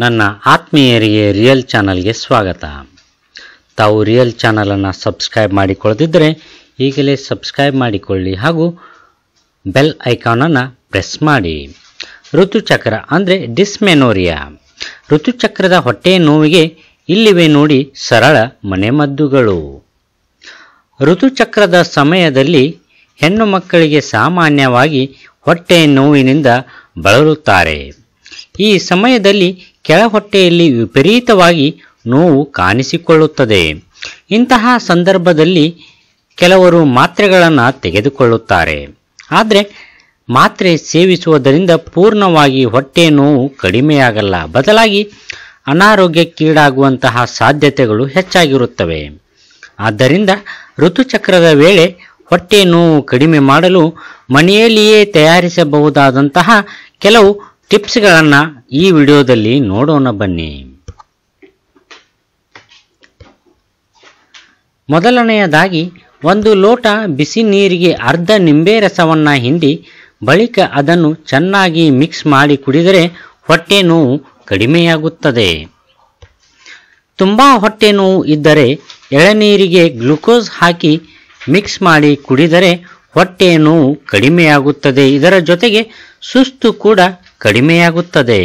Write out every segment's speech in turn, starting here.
ನನ್ನ ಆತ್ಮೀಯರಿಗೆ ರಿಯಲ್ ಚಾನಲ್ಗೆ ಸ್ವಾಗತ ತಾವು ರಿಯಲ್ ಚಾನಲನ್ನು ಸಬ್ಸ್ಕ್ರೈಬ್ ಮಾಡಿಕೊಳ್ಳದಿದ್ದರೆ ಈಗಲೇ ಸಬ್ಸ್ಕ್ರೈಬ್ ಮಾಡಿಕೊಳ್ಳಿ ಹಾಗೂ ಬೆಲ್ ಐಕಾನನ್ನು ಪ್ರೆಸ್ ಮಾಡಿ ಋತುಚಕ್ರ ಅಂದರೆ ಡಿಸ್ಮೆನೋರಿಯಾ ಋತುಚಕ್ರದ ಹೊಟ್ಟೆ ನೋವಿಗೆ ಇಲ್ಲಿವೆ ನೋಡಿ ಸರಳ ಮನೆಮದ್ದುಗಳು ಋತುಚಕ್ರದ ಸಮಯದಲ್ಲಿ ಹೆಣ್ಣು ಮಕ್ಕಳಿಗೆ ಸಾಮಾನ್ಯವಾಗಿ ಹೊಟ್ಟೆ ನೋವಿನಿಂದ ಬಳಲುತ್ತಾರೆ ಈ ಸಮಯದಲ್ಲಿ ಕೆಳಹೊಟ್ಟೆಯಲ್ಲಿ ವಿಪರೀತವಾಗಿ ನೋವು ಕಾಣಿಸಿಕೊಳ್ಳುತ್ತದೆ ಇಂತಹ ಸಂದರ್ಭದಲ್ಲಿ ಕೆಲವರು ಮಾತ್ರೆಗಳನ್ನು ತೆಗೆದುಕೊಳ್ಳುತ್ತಾರೆ ಆದರೆ ಮಾತ್ರೆ ಸೇವಿಸುವುದರಿಂದ ಪೂರ್ಣವಾಗಿ ಹೊಟ್ಟೆ ನೋವು ಕಡಿಮೆಯಾಗಲ್ಲ ಬದಲಾಗಿ ಅನಾರೋಗ್ಯಕ್ಕೀಡಾಗುವಂತಹ ಸಾಧ್ಯತೆಗಳು ಹೆಚ್ಚಾಗಿರುತ್ತವೆ ಆದ್ದರಿಂದ ಋತುಚಕ್ರದ ವೇಳೆ ಹೊಟ್ಟೆ ನೋವು ಕಡಿಮೆ ಮಾಡಲು ಮನೆಯಲ್ಲಿಯೇ ತಯಾರಿಸಬಹುದಾದಂತಹ ಕೆಲವು ಟಿಪ್ಸ್ಗಳನ್ನು ಈ ವಿಡಿಯೋದಲ್ಲಿ ನೋಡೋಣ ಬನ್ನಿ ಮೊದಲನೆಯದಾಗಿ ಒಂದು ಲೋಟ ಬಿಸಿ ನೀರಿಗೆ ಅರ್ಧ ನಿಂಬೆ ರಸವನ್ನು ಹಿಂಡಿ ಬಳಿಕ ಅದನ್ನು ಚೆನ್ನಾಗಿ ಮಿಕ್ಸ್ ಮಾಡಿ ಕುಡಿದರೆ ಹೊಟ್ಟೆ ನೋವು ಕಡಿಮೆಯಾಗುತ್ತದೆ ತುಂಬ ಹೊಟ್ಟೆ ನೋವು ಇದ್ದರೆ ಎಳನೀರಿಗೆ ಗ್ಲುಕೋಸ್ ಹಾಕಿ ಮಿಕ್ಸ್ ಮಾಡಿ ಕುಡಿದರೆ ಹೊಟ್ಟೆ ನೋವು ಕಡಿಮೆಯಾಗುತ್ತದೆ ಇದರ ಜೊತೆಗೆ ಸುಸ್ತು ಕೂಡ ಕಡಿಮೆಯಾಗುತ್ತದೆ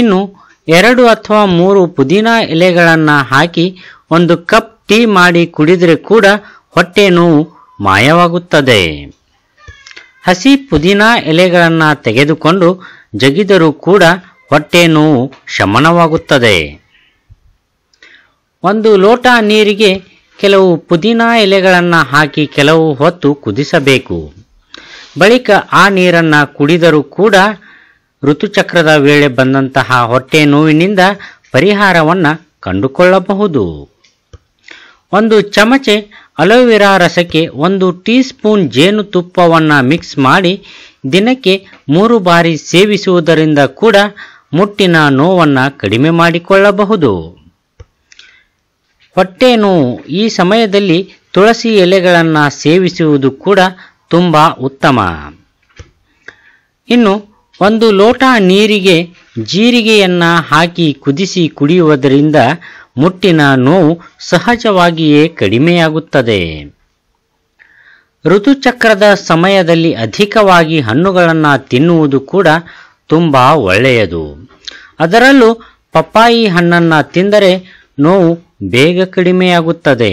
ಇನ್ನು ಎರಡು ಅಥವಾ ಮೂರು ಪುದೀನಾ ಎಲೆಗಳನ್ನು ಹಾಕಿ ಒಂದು ಕಪ್ ಟೀ ಮಾಡಿ ಕುಡಿದರೆ ಕೂಡ ಹೊಟ್ಟೆ ನೋವು ಮಾಯವಾಗುತ್ತದೆ ಹಸಿ ಪುದೀನಾ ಎಲೆಗಳನ್ನು ತೆಗೆದುಕೊಂಡು ಜಗಿದರೂ ಕೂಡ ಹೊಟ್ಟೆ ನೋವು ಶಮನವಾಗುತ್ತದೆ ಒಂದು ಲೋಟ ನೀರಿಗೆ ಕೆಲವು ಪುದೀನಾ ಎಲೆಗಳನ್ನು ಹಾಕಿ ಕೆಲವು ಹೊತ್ತು ಕುದಿಸಬೇಕು ಬಳಿಕ ಆ ನೀರನ್ನು ಕುಡಿದರೂ ಕೂಡ ಋತುಚಕ್ರದ ವೇಳೆ ಬಂದಂತಹ ಹೊಟ್ಟೆ ನೋವಿನಿಂದ ಪರಿಹಾರವನ್ನು ಕಂಡುಕೊಳ್ಳಬಹುದು ಒಂದು ಚಮಚೆ ಅಲೋವೆರಾ ರಸಕ್ಕೆ ಒಂದು ಟೀ ಸ್ಪೂನ್ ಜೇನುತುಪ್ಪವನ್ನು ಮಿಕ್ಸ್ ಮಾಡಿ ದಿನಕ್ಕೆ ಮೂರು ಬಾರಿ ಸೇವಿಸುವುದರಿಂದ ಕೂಡ ಮುಟ್ಟಿನ ನೋವನ್ನು ಕಡಿಮೆ ಮಾಡಿಕೊಳ್ಳಬಹುದು ಹೊಟ್ಟೆ ನೋವು ಈ ಸಮಯದಲ್ಲಿ ತುಳಸಿ ಎಲೆಗಳನ್ನು ಸೇವಿಸುವುದು ಕೂಡ ತುಂಬ ಉತ್ತಮ ಇನ್ನು ಒಂದು ಲೋಟ ನೀರಿಗೆ ಜೀರಿಗೆಯನ್ನ ಹಾಕಿ ಕುದಿಸಿ ಕುಡಿಯುವುದರಿಂದ ಮುಟ್ಟಿನ ನೋವು ಸಹಜವಾಗಿಯೇ ಕಡಿಮೆಯಾಗುತ್ತದೆ ಋತುಚಕ್ರದ ಸಮಯದಲ್ಲಿ ಅಧಿಕವಾಗಿ ಹಣ್ಣುಗಳನ್ನು ತಿನ್ನುವುದು ಕೂಡ ತುಂಬ ಒಳ್ಳೆಯದು ಅದರಲ್ಲೂ ಪಪ್ಪಾಯಿ ಹಣ್ಣನ್ನು ತಿಂದರೆ ನೋವು ಬೇಗ ಕಡಿಮೆಯಾಗುತ್ತದೆ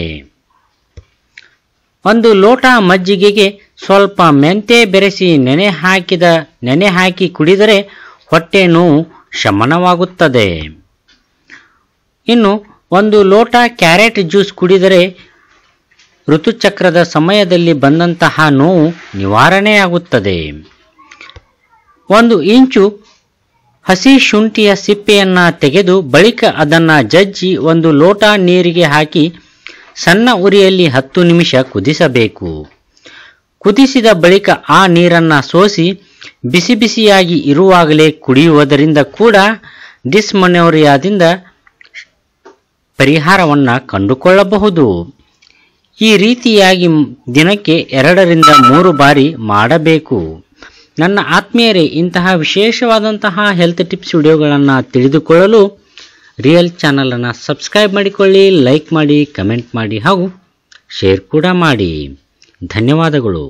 ಒಂದು ಲೋಟ ಮಜ್ಜಿಗೆಗೆ ಸ್ವಲ್ಪ ಮೆಂತೆ ಬೆರೆಸಿ ನೆನೆ ಹಾಕಿದ ನೆನೆ ಹಾಕಿ ಕುಡಿದರೆ ಹೊಟ್ಟೆ ನೋವು ಶಮನವಾಗುತ್ತದೆ ಇನ್ನು ಒಂದು ಲೋಟ ಕ್ಯಾರೆಟ್ ಜ್ಯೂಸ್ ಕುಡಿದರೆ ಋತುಚಕ್ರದ ಸಮಯದಲ್ಲಿ ಬಂದಂತಹ ನೋವು ನಿವಾರಣೆಯಾಗುತ್ತದೆ ಒಂದು ಇಂಚು ಹಸಿ ಶುಂಠಿಯ ಸಿಪ್ಪೆಯನ್ನು ತೆಗೆದು ಬಳಿಕ ಅದನ್ನು ಜಜ್ಜಿ ಒಂದು ಲೋಟ ನೀರಿಗೆ ಹಾಕಿ ಸಣ್ಣ ಉರಿಯಲ್ಲಿ ಹತ್ತು ನಿಮಿಷ ಕುದಿಸಬೇಕು ಕುದಿಸಿದ ಬಳಿಕ ಆ ನೀರನ್ನ ಸೋಸಿ ಬಿಸಿ ಬಿಸಿಯಾಗಿ ಇರುವಾಗಲೇ ಕುಡಿಯುವುದರಿಂದ ಕೂಡ ಡಿಸ್ಮನೋರಿಯಾದಿಂದ ಪರಿಹಾರವನ್ನು ಕಂಡುಕೊಳ್ಳಬಹುದು ಈ ರೀತಿಯಾಗಿ ದಿನಕ್ಕೆ ಎರಡರಿಂದ ಮೂರು ಬಾರಿ ಮಾಡಬೇಕು ನನ್ನ ಆತ್ಮೀಯರೇ ಇಂತಹ ವಿಶೇಷವಾದಂತಹ ಹೆಲ್ತ್ ಟಿಪ್ಸ್ ವಿಡಿಯೋಗಳನ್ನು ತಿಳಿದುಕೊಳ್ಳಲು ರಿಯಲ್ ಚಾನಲನ್ನು ಸಬ್ಸ್ಕ್ರೈಬ್ ಮಾಡಿಕೊಳ್ಳಿ ಲೈಕ್ ಮಾಡಿ ಕಮೆಂಟ್ ಮಾಡಿ ಹಾಗೂ ಶೇರ್ ಕೂಡ ಮಾಡಿ ಧನ್ಯವಾದಗಳು